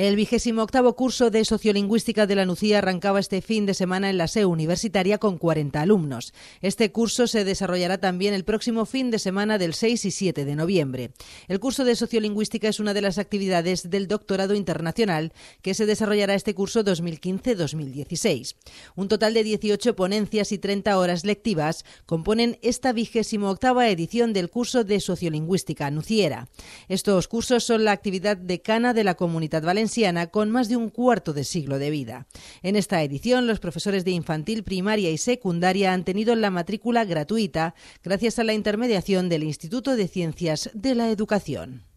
El vigésimo octavo curso de Sociolingüística de la Nucía arrancaba este fin de semana en la SEU Universitaria con 40 alumnos. Este curso se desarrollará también el próximo fin de semana del 6 y 7 de noviembre. El curso de Sociolingüística es una de las actividades del Doctorado Internacional que se desarrollará este curso 2015-2016. Un total de 18 ponencias y 30 horas lectivas componen esta vigésimo octava edición del curso de Sociolingüística Nuciera. Estos cursos son la actividad decana de la Comunidad Valenciana con más de un cuarto de siglo de vida. En esta edición, los profesores de infantil, primaria y secundaria han tenido la matrícula gratuita gracias a la intermediación del Instituto de Ciencias de la Educación.